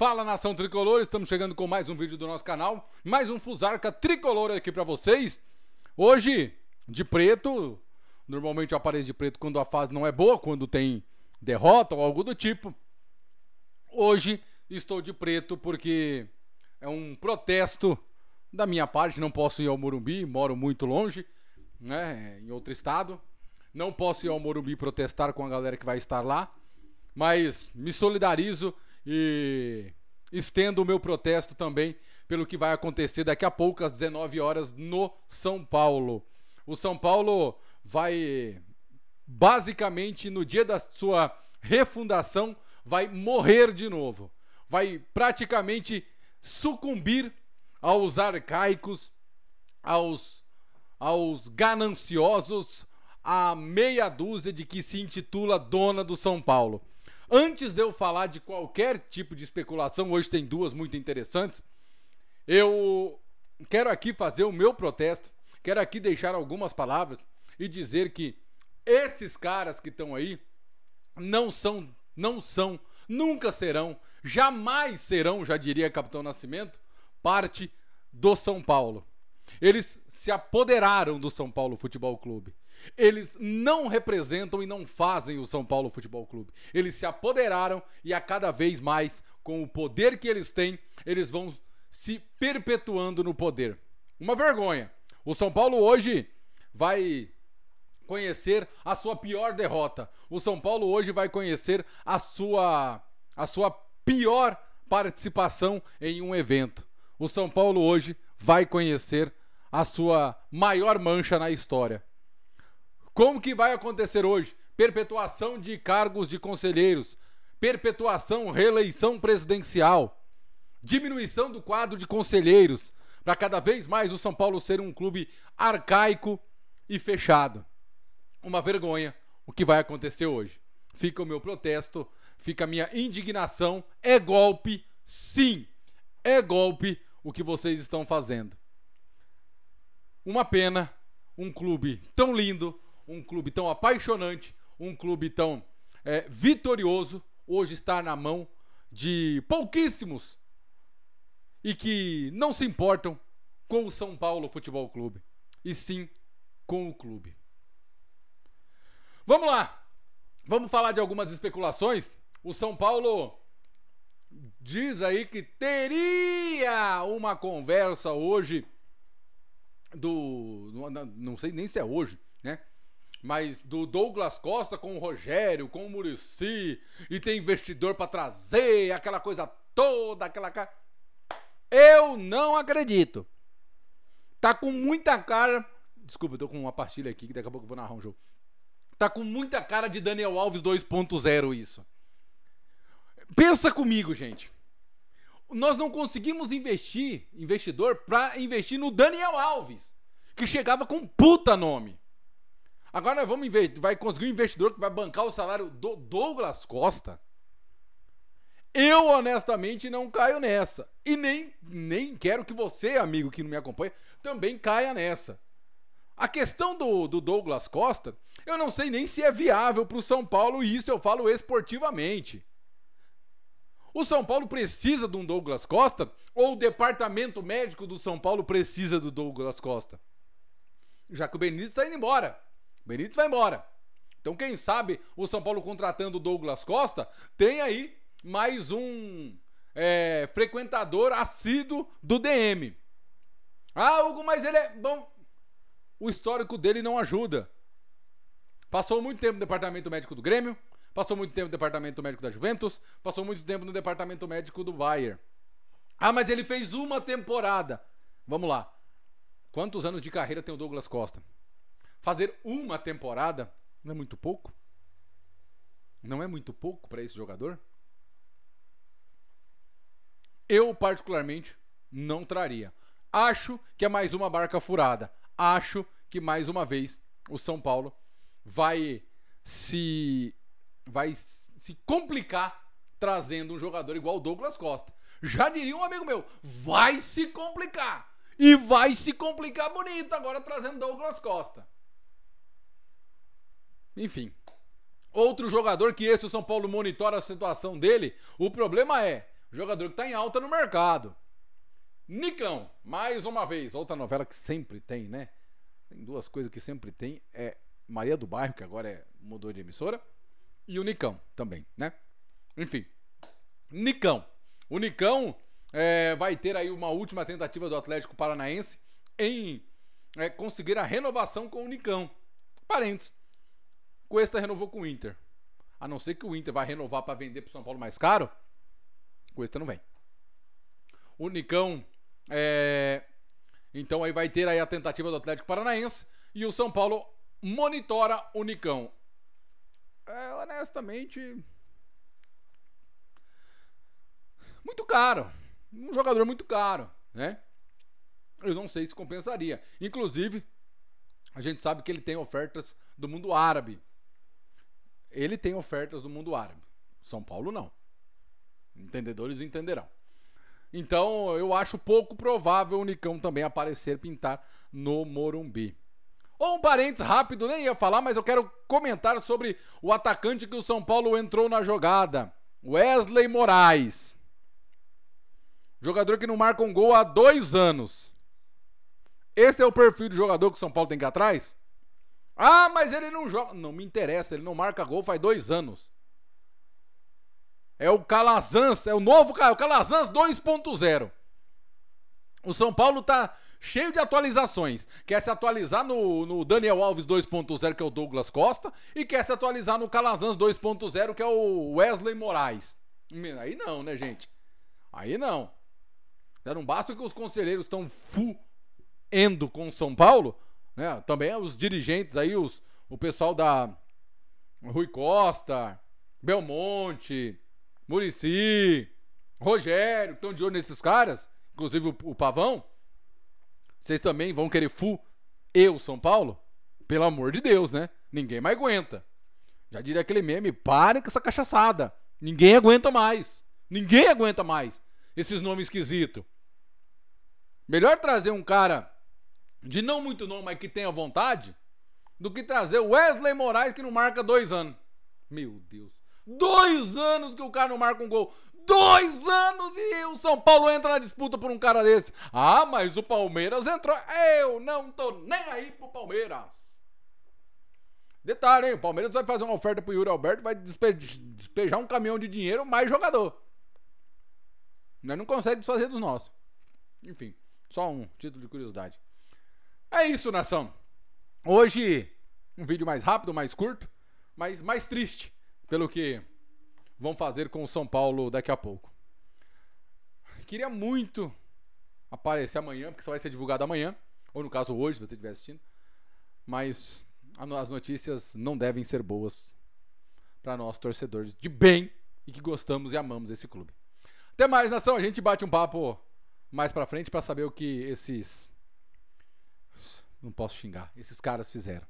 Fala nação tricolor, estamos chegando com mais um vídeo do nosso canal, mais um Fusarca tricolor aqui para vocês. Hoje de preto, normalmente eu apareço de preto quando a fase não é boa, quando tem derrota ou algo do tipo. Hoje estou de preto porque é um protesto da minha parte, não posso ir ao Morumbi, moro muito longe, né, em outro estado. Não posso ir ao Morumbi protestar com a galera que vai estar lá, mas me solidarizo e estendo o meu protesto também pelo que vai acontecer daqui a pouco, às 19 horas, no São Paulo. O São Paulo vai, basicamente, no dia da sua refundação, vai morrer de novo. Vai praticamente sucumbir aos arcaicos, aos, aos gananciosos, à meia dúzia de que se intitula dona do São Paulo. Antes de eu falar de qualquer tipo de especulação, hoje tem duas muito interessantes. Eu quero aqui fazer o meu protesto, quero aqui deixar algumas palavras e dizer que esses caras que estão aí não são, não são, nunca serão, jamais serão, já diria Capitão Nascimento, parte do São Paulo. Eles se apoderaram do São Paulo Futebol Clube. Eles não representam e não fazem o São Paulo Futebol Clube. Eles se apoderaram e a cada vez mais, com o poder que eles têm, eles vão se perpetuando no poder. Uma vergonha. O São Paulo hoje vai conhecer a sua pior derrota. O São Paulo hoje vai conhecer a sua a sua pior participação em um evento. O São Paulo hoje vai conhecer a sua maior mancha na história. Como que vai acontecer hoje? Perpetuação de cargos de conselheiros, perpetuação, reeleição presidencial, diminuição do quadro de conselheiros, para cada vez mais o São Paulo ser um clube arcaico e fechado. Uma vergonha o que vai acontecer hoje. Fica o meu protesto, fica a minha indignação. É golpe, sim, é golpe o que vocês estão fazendo. Uma pena, um clube tão lindo, um clube tão apaixonante, um clube tão é, vitorioso, hoje está na mão de pouquíssimos e que não se importam com o São Paulo Futebol Clube, e sim com o clube. Vamos lá, vamos falar de algumas especulações. O São Paulo diz aí que teria uma conversa hoje do não sei nem se é hoje, né? Mas do Douglas Costa com o Rogério, com o Murici, e tem investidor para trazer, aquela coisa toda, aquela cara. Eu não acredito. Tá com muita cara. Desculpa, eu tô com uma pastilha aqui que daqui a pouco eu vou narrar um jogo. Tá com muita cara de Daniel Alves 2.0 isso. Pensa comigo, gente. Nós não conseguimos investir, investidor, para investir no Daniel Alves, que chegava com puta nome. Agora nós vamos ver, vai conseguir um investidor que vai bancar o salário do Douglas Costa. Eu honestamente não caio nessa. E nem, nem quero que você, amigo que não me acompanha, também caia nessa. A questão do, do Douglas Costa, eu não sei nem se é viável para o São Paulo, e isso eu falo esportivamente. O São Paulo precisa de um Douglas Costa ou o departamento médico do São Paulo precisa do Douglas Costa? Já que o Benítez está indo embora. Benítez vai embora. Então, quem sabe o São Paulo contratando o Douglas Costa tem aí mais um é, frequentador assíduo do DM. Ah, Hugo, mas ele é. Bom, o histórico dele não ajuda. Passou muito tempo no departamento médico do Grêmio, passou muito tempo no departamento médico da Juventus, passou muito tempo no departamento médico do Bayern. Ah, mas ele fez uma temporada. Vamos lá. Quantos anos de carreira tem o Douglas Costa? Fazer uma temporada não é muito pouco? Não é muito pouco para esse jogador? Eu, particularmente, não traria. Acho que é mais uma barca furada. Acho que mais uma vez o São Paulo vai se vai se complicar trazendo um jogador igual o Douglas Costa. Já diria um amigo meu, vai se complicar. E vai se complicar bonito agora trazendo Douglas Costa. Enfim. Outro jogador que esse o São Paulo monitora a situação dele, o problema é jogador que está em alta no mercado. Nicão, mais uma vez, outra novela que sempre tem, né? Tem duas coisas que sempre tem, é Maria do Bairro, que agora é, mudou de emissora, e o Nicão também, né? Enfim, Nicão. O Nicão é, vai ter aí uma última tentativa do Atlético Paranaense em é, conseguir a renovação com o Nicão. Parentes, Cuesta renovou com o Inter. A não ser que o Inter vá renovar para vender para o São Paulo mais caro, Cuesta não vem. O Nicão é... Então aí vai ter aí a tentativa do Atlético Paranaense e o São Paulo monitora o Nicão. É, honestamente, muito caro, um jogador muito caro, né? Eu não sei se compensaria. Inclusive, a gente sabe que ele tem ofertas do mundo árabe ele tem ofertas do mundo árabe. São Paulo não. Entendedores entenderão. Então, eu acho pouco provável o Nicão também aparecer pintar no Morumbi. um parênteses rápido, nem ia falar, mas eu quero comentar sobre o atacante que o São Paulo entrou na jogada. Wesley Moraes. Jogador que não marca um gol há dois anos. Esse é o perfil de jogador que o São Paulo tem que ir atrás? Ah, mas ele não joga. Não me interessa, ele não marca gol faz dois anos. É o Calazans, é o novo cara, é o Calazans 2.0. O São Paulo tá cheio de atualizações. Quer se atualizar no, no Daniel Alves 2.0, que é o Douglas Costa, e quer se atualizar no Calazans 2.0, que é o Wesley Moraes. Hum, aí não, né, gente? Aí não. Já não basta que os conselheiros estão fuendo com o São Paulo, né? Também é os dirigentes aí, os, o pessoal da Rui Costa, Belmonte, Murici, Rogério, que estão de olho nesses caras, inclusive o, o Pavão. Vocês também vão querer fu eu, São Paulo? Pelo amor de Deus, né? Ninguém mais aguenta. Já diria aquele meme, parem com essa cachaçada. Ninguém aguenta mais. Ninguém aguenta mais esses nomes esquisitos. Melhor trazer um cara de não muito nome, mas que tenha vontade, do que trazer o Wesley Moraes que não marca dois anos. Meu Deus. Dois anos que o cara não marca um gol. Dois anos e o São Paulo entra na disputa por um cara desse. Ah, mas o Palmeiras entrou. Eu não tô nem aí pro Palmeiras. Detalhe, hein? O Palmeiras vai fazer uma oferta pro Yuri Alberto, vai despe despejar um caminhão de dinheiro mais jogador. Mas né, não consegue desfazer dos nossos. Enfim, só um título de curiosidade. É isso, nação. Hoje, um vídeo mais rápido, mais curto, mas mais triste pelo que vão fazer com o São Paulo daqui a pouco. Queria muito aparecer amanhã, porque só vai ser divulgado amanhã, ou no caso hoje, se você estiver assistindo. Mas as notícias não devem ser boas para nós torcedores de bem e que gostamos e amamos esse clube. Até mais, nação. A gente bate um papo mais para frente para saber o que esses não posso xingar. Esses caras fizeram.